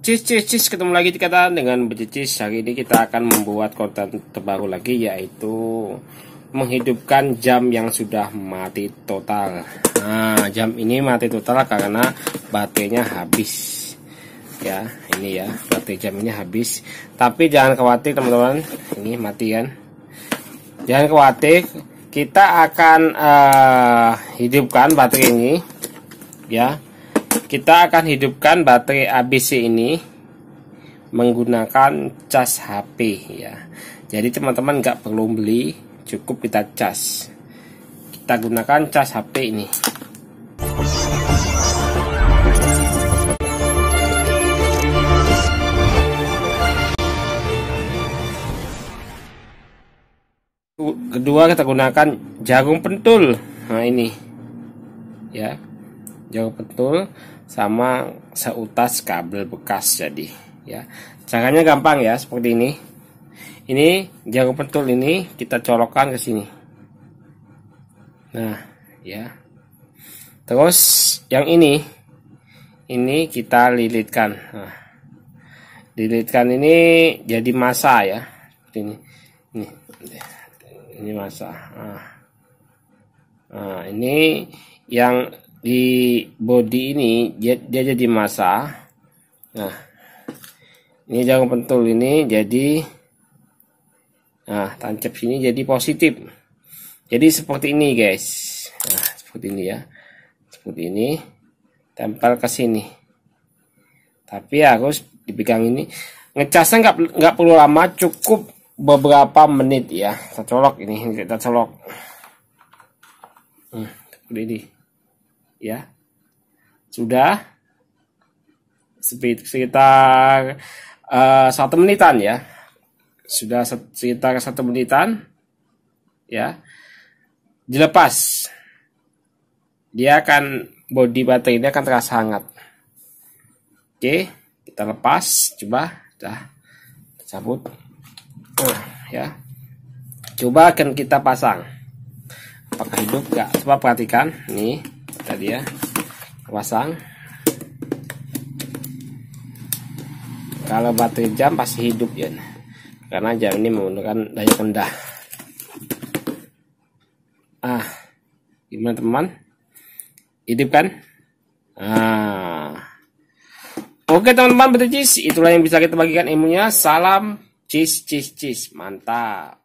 Cis cis cis ketemu lagi kita dengan Becicis Hari ini kita akan membuat konten terbaru lagi yaitu Menghidupkan jam yang sudah mati total Nah jam ini mati total karena baterainya habis Ya ini ya baterai jam ini habis Tapi jangan khawatir teman-teman Ini mati kan Jangan khawatir Kita akan uh, hidupkan baterai ini Ya kita akan hidupkan baterai ABC ini menggunakan cas HP ya. Jadi teman-teman nggak perlu beli, cukup kita cas. Kita gunakan cas HP ini. Kedua kita gunakan jagung pentul. Nah ini. Ya. jagung pentul sama seutas kabel bekas jadi ya caranya gampang ya seperti ini ini jarum pentul ini kita colokkan ke sini nah ya terus yang ini ini kita lilitkan nah, lilitkan ini jadi masa ya ini ini ini masa nah, nah ini yang di body ini dia, dia jadi masa nah ini jangan pentul ini jadi nah tancap sini jadi positif jadi seperti ini guys nah seperti ini ya seperti ini tempel ke sini tapi ya, harus dipegang ini ngecasnya nggak nggak perlu lama cukup beberapa menit ya kita colok ini kita colok hmm, seperti ini ya sudah sekitar eh, satu menitan ya sudah sekitar satu menitan ya dilepas dia akan body baterai ini akan terasa hangat oke kita lepas coba dah cabut uh, ya coba akan kita pasang apakah hidup gak coba perhatikan nih ya pasang kalau baterai jam pasti hidup ya karena jam ini menggunakan daya rendah ah gimana teman hidup kan ah oke teman-teman betul cheese itulah yang bisa kita bagikan ilmunya salam cheese cheese cheese mantap